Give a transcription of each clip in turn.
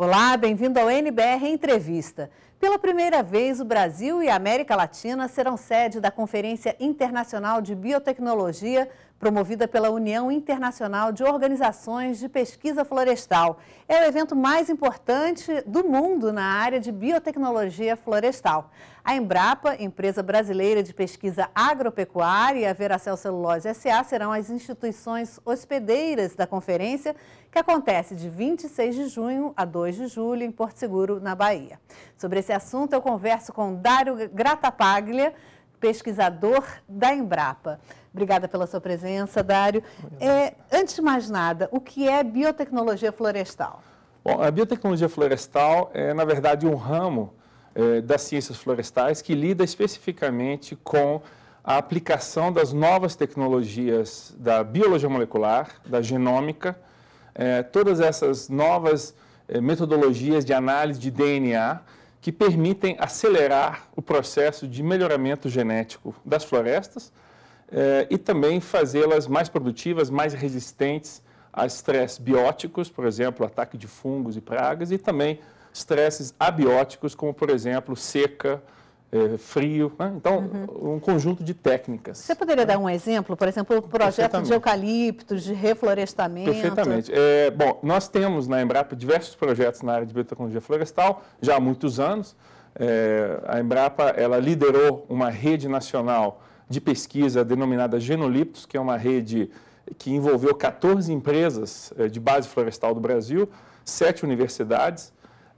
Olá, bem-vindo ao NBR Entrevista. Pela primeira vez, o Brasil e a América Latina serão sede da Conferência Internacional de Biotecnologia promovida pela União Internacional de Organizações de Pesquisa Florestal. É o evento mais importante do mundo na área de biotecnologia florestal. A Embrapa, empresa brasileira de pesquisa agropecuária, e a Veracel Celulose SA serão as instituições hospedeiras da conferência, que acontece de 26 de junho a 2 de julho em Porto Seguro, na Bahia. Sobre esse assunto, eu converso com Dário Gratapaglia, pesquisador da Embrapa. Obrigada pela sua presença, Dário. É, antes de mais nada, o que é biotecnologia florestal? Bom, a biotecnologia florestal é, na verdade, um ramo é, das ciências florestais que lida especificamente com a aplicação das novas tecnologias da biologia molecular, da genômica, é, todas essas novas é, metodologias de análise de DNA que permitem acelerar o processo de melhoramento genético das florestas eh, e também fazê-las mais produtivas, mais resistentes a estresses bióticos, por exemplo, ataque de fungos e pragas, e também estresses abióticos, como, por exemplo, seca, é, frio. Né? Então, uhum. um conjunto de técnicas. Você poderia né? dar um exemplo, por exemplo, o projeto de eucaliptos, de reflorestamento? Perfeitamente. É, bom, nós temos na Embrapa diversos projetos na área de biotecnologia florestal, já há muitos anos. É, a Embrapa ela liderou uma rede nacional de pesquisa denominada Genoliptos, que é uma rede que envolveu 14 empresas é, de base florestal do Brasil, sete universidades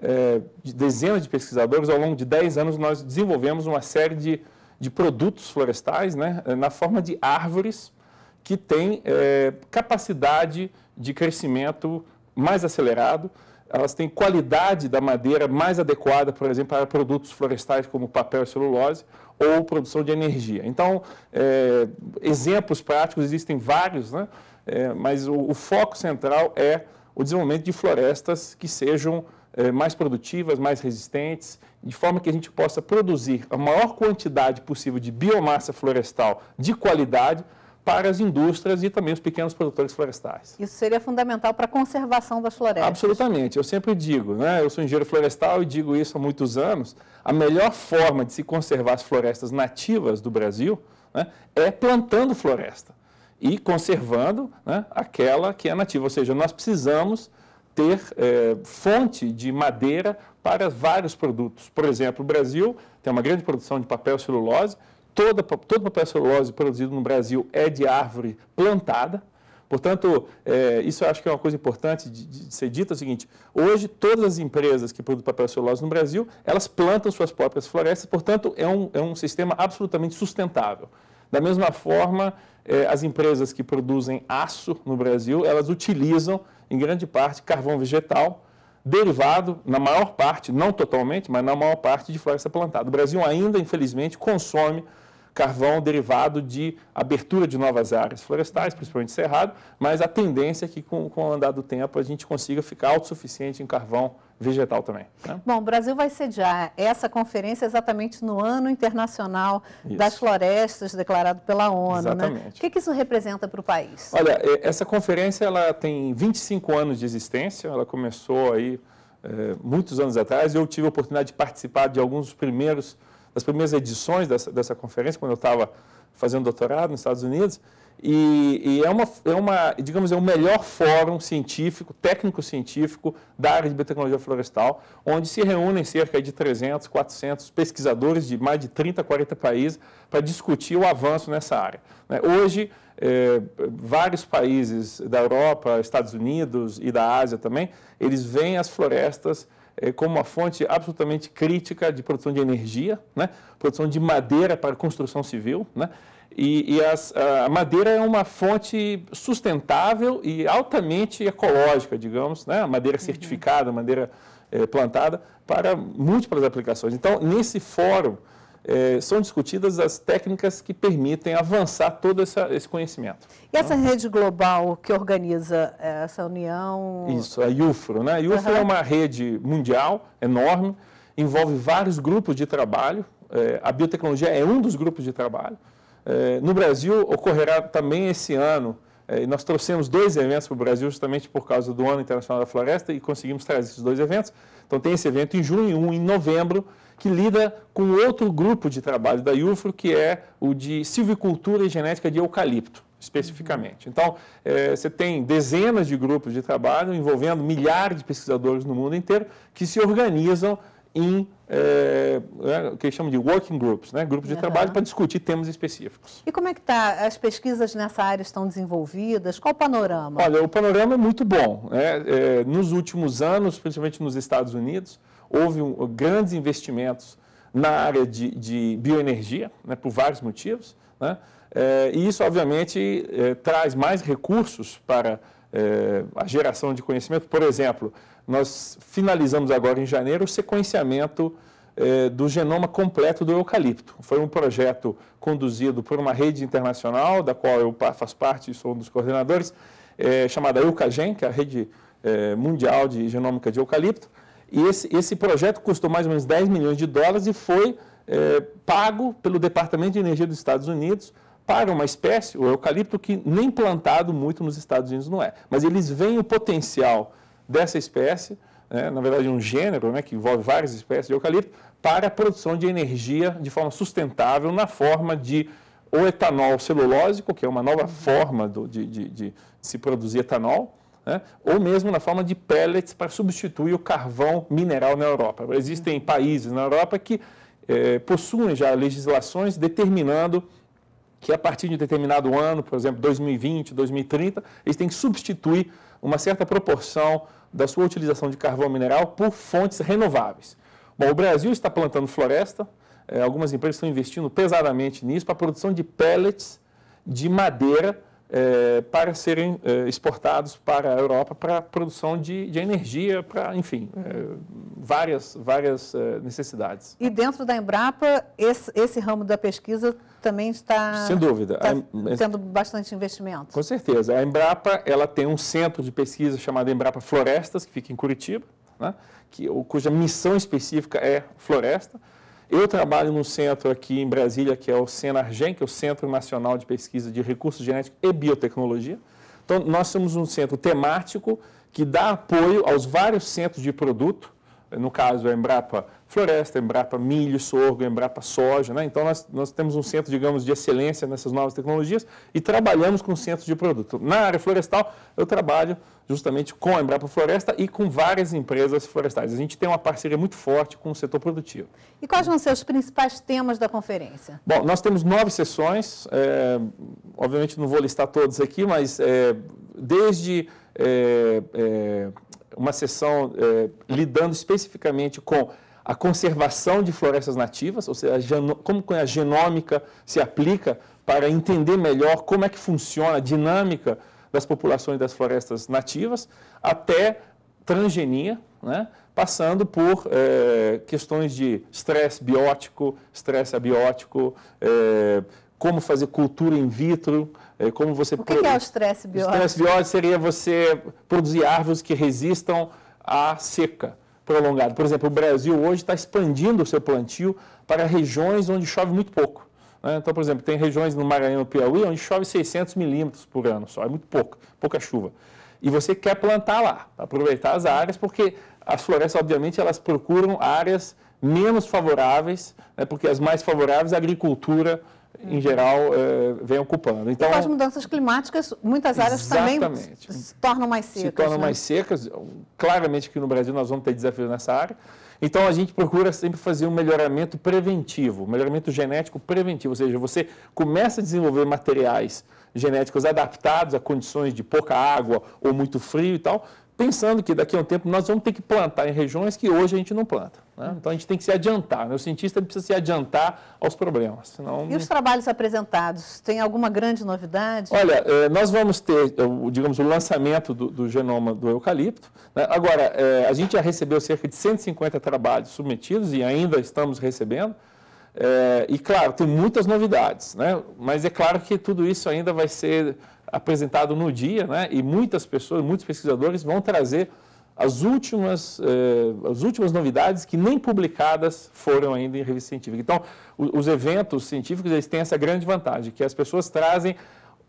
é, de dezenas de pesquisadores, ao longo de 10 anos nós desenvolvemos uma série de, de produtos florestais né, na forma de árvores que têm é, capacidade de crescimento mais acelerado, elas têm qualidade da madeira mais adequada, por exemplo, para produtos florestais como papel e celulose ou produção de energia. Então, é, exemplos práticos existem vários, né? É, mas o, o, foco central é o desenvolvimento de florestas que sejam eh, mais produtivas, mais resistentes, de forma que a gente possa produzir a maior quantidade possível de biomassa florestal de qualidade para as indústrias e também os pequenos produtores florestais. Isso seria fundamental para a conservação das florestas. Absolutamente. Eu sempre digo, né? eu sou engenheiro florestal e digo isso há muitos anos, a melhor forma de se conservar as florestas nativas do Brasil né, é plantando floresta e conservando né, aquela que é nativa. Ou seja, nós precisamos ter eh, fonte de madeira para vários produtos. Por exemplo, o Brasil tem uma grande produção de papel celulose, Toda, todo papel celulose produzido no Brasil é de árvore plantada. Portanto, é, isso eu acho que é uma coisa importante de, de ser dita é o seguinte, hoje todas as empresas que produzem papel celulose no Brasil, elas plantam suas próprias florestas, portanto, é um, é um sistema absolutamente sustentável. Da mesma forma, é, as empresas que produzem aço no Brasil, elas utilizam em grande parte, carvão vegetal, derivado, na maior parte, não totalmente, mas na maior parte, de floresta plantada. O Brasil ainda, infelizmente, consome carvão derivado de abertura de novas áreas florestais, principalmente cerrado, mas a tendência é que com, com o andar do tempo a gente consiga ficar autossuficiente em carvão vegetal também. Né? Bom, o Brasil vai sediar essa conferência exatamente no Ano Internacional isso. das Florestas, declarado pela ONU. Né? Exatamente. Né? O que, que isso representa para o país? Olha, é, essa conferência ela tem 25 anos de existência, ela começou aí é, muitos anos atrás, eu tive a oportunidade de participar de alguns dos primeiros das primeiras edições dessa, dessa conferência, quando eu estava fazendo doutorado nos Estados Unidos, e, e, é, uma, é uma, digamos, é o melhor fórum científico, técnico-científico da área de biotecnologia florestal, onde se reúnem cerca de 300, 400 pesquisadores de mais de 30, 40 países para discutir o avanço nessa área. Né? Hoje, eh, vários países da Europa, Estados Unidos e da Ásia também, eles veem as florestas é, como uma fonte absolutamente crítica de produção de energia, né? produção de madeira para construção civil. Né? E, e as, a madeira é uma fonte sustentável e altamente ecológica, digamos, né? madeira uhum. certificada, madeira é, plantada para múltiplas aplicações. Então, nesse fórum, é, são discutidas as técnicas que permitem avançar todo essa, esse conhecimento. E essa né? rede global que organiza é, essa união? Isso, a IUFRO. Né? A IUFRO uhum. é uma rede mundial enorme, envolve vários grupos de trabalho, é, a biotecnologia é um dos grupos de trabalho. É, no Brasil, ocorrerá também esse ano, é, nós trouxemos dois eventos para o Brasil justamente por causa do Ano Internacional da Floresta e conseguimos trazer esses dois eventos. Então, tem esse evento em junho e um em novembro, que lida com outro grupo de trabalho da IUFRO, que é o de silvicultura e genética de eucalipto, especificamente. Uhum. Então, é, você tem dezenas de grupos de trabalho envolvendo milhares de pesquisadores no mundo inteiro que se organizam em é, é o que chamam de working groups, né? grupos de uhum. trabalho para discutir temas específicos. E como é que tá? As pesquisas nessa área estão desenvolvidas? Qual o panorama? Olha, o panorama é muito bom. Né? É, nos últimos anos, principalmente nos Estados Unidos, houve um, grandes investimentos na área de, de bioenergia, né, por vários motivos, né? É, e isso, obviamente, é, traz mais recursos para é, a geração de conhecimento. Por exemplo, nós finalizamos agora em janeiro o sequenciamento do genoma completo do eucalipto. Foi um projeto conduzido por uma rede internacional, da qual eu faço parte e sou um dos coordenadores, chamada Eucagen, que é a rede mundial de genômica de eucalipto. E esse, esse projeto custou mais ou menos 10 milhões de dólares e foi é, pago pelo Departamento de Energia dos Estados Unidos para uma espécie, o eucalipto, que nem plantado muito nos Estados Unidos não é. Mas eles veem o potencial dessa espécie, né, na verdade um gênero né, que envolve várias espécies de eucalipto, para a produção de energia de forma sustentável na forma de ou etanol celulósico, que é uma nova forma do, de, de, de se produzir etanol, né? ou mesmo na forma de pellets para substituir o carvão mineral na Europa. Existem países na Europa que eh, possuem já legislações determinando que a partir de um determinado ano, por exemplo, 2020, 2030, eles têm que substituir uma certa proporção da sua utilização de carvão mineral por fontes renováveis. Bom, o Brasil está plantando floresta, eh, algumas empresas estão investindo pesadamente nisso para a produção de pellets de madeira é, para serem é, exportados para a Europa para produção de, de energia, para, enfim, é, várias, várias é, necessidades. E dentro da Embrapa, esse, esse ramo da pesquisa também está, Sem dúvida. Está tendo bastante investimento? Com certeza. A Embrapa ela tem um centro de pesquisa chamado Embrapa Florestas, que fica em Curitiba, né, que, cuja missão específica é floresta eu trabalho num centro aqui em Brasília, que é o Senargen, que é o Centro Nacional de Pesquisa de Recursos Genéticos e Biotecnologia. Então, nós somos um centro temático que dá apoio aos vários centros de produto, no caso a Embrapa floresta, Embrapa milho, sorgo, Embrapa soja. Né? Então, nós, nós temos um centro, digamos, de excelência nessas novas tecnologias e trabalhamos com centros de produto. Na área florestal, eu trabalho justamente com a Embrapa Floresta e com várias empresas florestais. A gente tem uma parceria muito forte com o setor produtivo. E quais vão ser os principais temas da conferência? Bom, nós temos nove sessões, é, obviamente não vou listar todos aqui, mas é, desde é, é uma sessão é, lidando especificamente com a conservação de florestas nativas, ou seja, como a genômica se aplica para entender melhor como é que funciona a dinâmica das populações das florestas nativas, até transgenia, né? passando por é, questões de estresse biótico, estresse abiótico, é, como fazer cultura in vitro, é, como você... O que, que é o estresse biótico? O estresse biótico seria você produzir árvores que resistam à seca prolongado. Por exemplo, o Brasil hoje está expandindo o seu plantio para regiões onde chove muito pouco. Né? Então, por exemplo, tem regiões no Maranhão e Piauí onde chove 600 milímetros por ano só, é muito pouco, pouca chuva. E você quer plantar lá, aproveitar as áreas, porque as florestas, obviamente, elas procuram áreas menos favoráveis, né? porque as mais favoráveis, a agricultura em geral, é, vem ocupando. Então, e com então, as mudanças climáticas, muitas áreas também se tornam mais secas. Se tornam né? mais secas. Claramente que no Brasil nós vamos ter desafios nessa área. Então, a gente procura sempre fazer um melhoramento preventivo, melhoramento genético preventivo, ou seja, você começa a desenvolver materiais genéticos adaptados a condições de pouca água ou muito frio e tal, pensando que daqui a um tempo nós vamos ter que plantar em regiões que hoje a gente não planta. Né? Hum. Então a gente tem que se adiantar. Né? O cientista precisa se adiantar aos problemas. Senão... E os trabalhos apresentados? Tem alguma grande novidade? Olha, eh, nós vamos ter, eh, digamos, o lançamento do, do genoma do eucalipto. Né? Agora, eh, a gente já recebeu cerca de 150 trabalhos submetidos e ainda estamos recebendo. É, e claro, tem muitas novidades, né? mas é claro que tudo isso ainda vai ser apresentado no dia, né? e muitas pessoas, muitos pesquisadores vão trazer as últimas, eh, as últimas novidades que nem publicadas foram ainda em revista científica. Então, os eventos científicos eles têm essa grande vantagem, que as pessoas trazem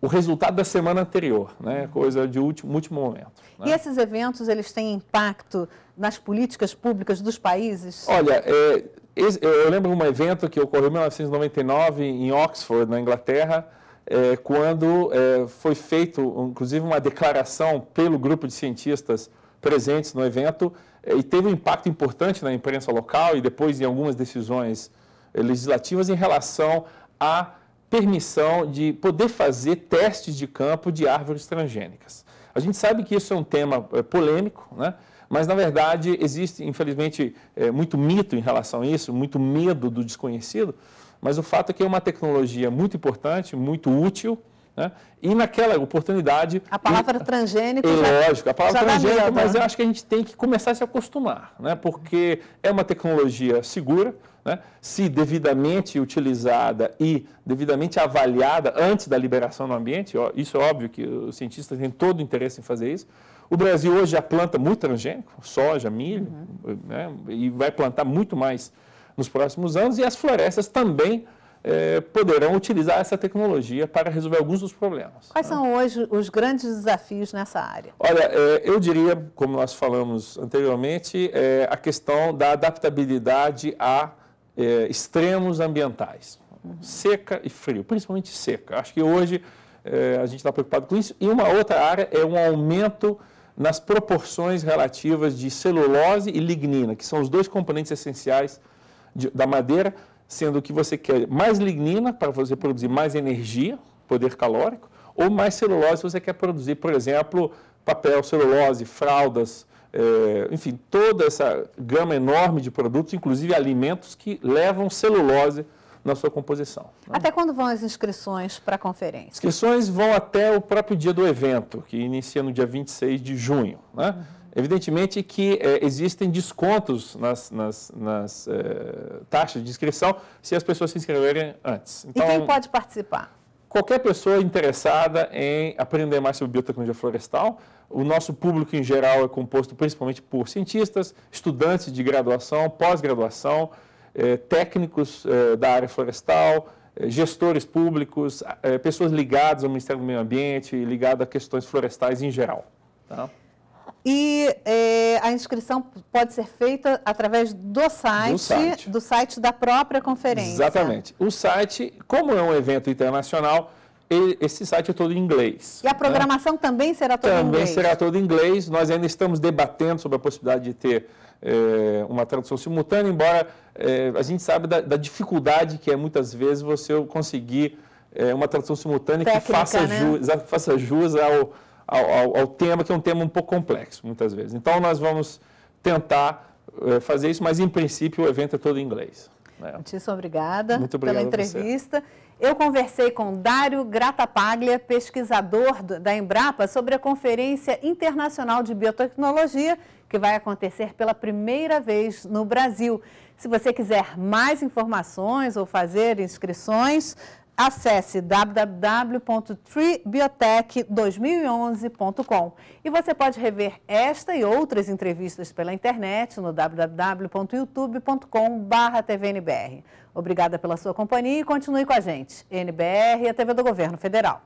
o resultado da semana anterior, né? coisa de último, último momento. Né? E esses eventos, eles têm impacto nas políticas públicas dos países? Olha, eh, eu lembro um evento que ocorreu em 1999 em Oxford, na Inglaterra, é, quando é, foi feito, inclusive, uma declaração pelo grupo de cientistas presentes no evento é, e teve um impacto importante na imprensa local e depois em algumas decisões é, legislativas em relação à permissão de poder fazer testes de campo de árvores transgênicas. A gente sabe que isso é um tema é, polêmico, né? mas na verdade existe, infelizmente, muito mito em relação a isso, muito medo do desconhecido. Mas o fato é que é uma tecnologia muito importante, muito útil, né? E naquela oportunidade. A palavra transgênica transgênico. É já, lógico, a palavra tá transgênico, medo, mas né? eu acho que a gente tem que começar a se acostumar, né? porque é uma tecnologia segura, né? se devidamente utilizada e devidamente avaliada antes da liberação no ambiente, isso é óbvio que os cientistas têm todo o interesse em fazer isso. O Brasil hoje já planta muito transgênico, soja, milho, uhum. né? e vai plantar muito mais transgênico nos próximos anos e as florestas também eh, poderão utilizar essa tecnologia para resolver alguns dos problemas. Quais né? são hoje os grandes desafios nessa área? Olha, eh, eu diria, como nós falamos anteriormente, eh, a questão da adaptabilidade a extremos ambientais, uhum. seca e frio, principalmente seca. Acho que hoje a gente está preocupado com isso. E uma outra área é um aumento nas proporções relativas de celulose e lignina, que são os dois componentes essenciais de, da madeira, sendo que você quer mais lignina para você produzir mais energia, poder calórico, ou mais celulose, você quer produzir, por exemplo, papel, celulose, fraldas, é, enfim, toda essa gama enorme de produtos, inclusive alimentos que levam celulose na sua composição. Né? Até quando vão as inscrições para a conferência? Inscrições vão até o próprio dia do evento, que inicia no dia 26 de junho. Né? Uhum. Evidentemente que é, existem descontos nas, nas, nas é, taxas de inscrição se as pessoas se inscreverem antes. Então, e quem então, pode participar? Qualquer pessoa interessada em aprender mais sobre biotecnologia florestal. O nosso público em geral é composto principalmente por cientistas, estudantes de graduação, pós-graduação, é, técnicos da área florestal, gestores públicos, pessoas ligadas ao Ministério do Meio Ambiente, ligadas a questões florestais em geral. Tá? E é, a inscrição pode ser feita através do site, do site, do site, da própria conferência. Exatamente. O site, como é um evento internacional, ele, esse site é todo em inglês. E a né? programação né? também será toda também em inglês? Também será toda em inglês. Nós ainda estamos debatendo sobre a possibilidade de ter é, uma tradução simultânea, embora é, a gente sabe da, da, dificuldade que é muitas vezes você conseguir é, uma tradução simultânea Técnica, que faça, né? jus, faça jus ao ao, ao, tema, que é um tema um pouco complexo, muitas vezes. Então, nós vamos tentar eh, fazer isso, mas, em princípio, o evento é todo em inglês. muito né? Muitíssimo obrigada Muito pela entrevista. Eu conversei com Dário Gratapaglia, pesquisador da Embrapa, sobre a Conferência Internacional de Biotecnologia, que vai acontecer pela primeira vez no Brasil. Se você quiser mais informações ou fazer inscrições, Acesse www.treebiotech2011.com e você pode rever esta e outras entrevistas pela internet no www.youtube.com/tvnbr. Obrigada pela sua companhia e continue com a gente. NBR e a TV do Governo Federal.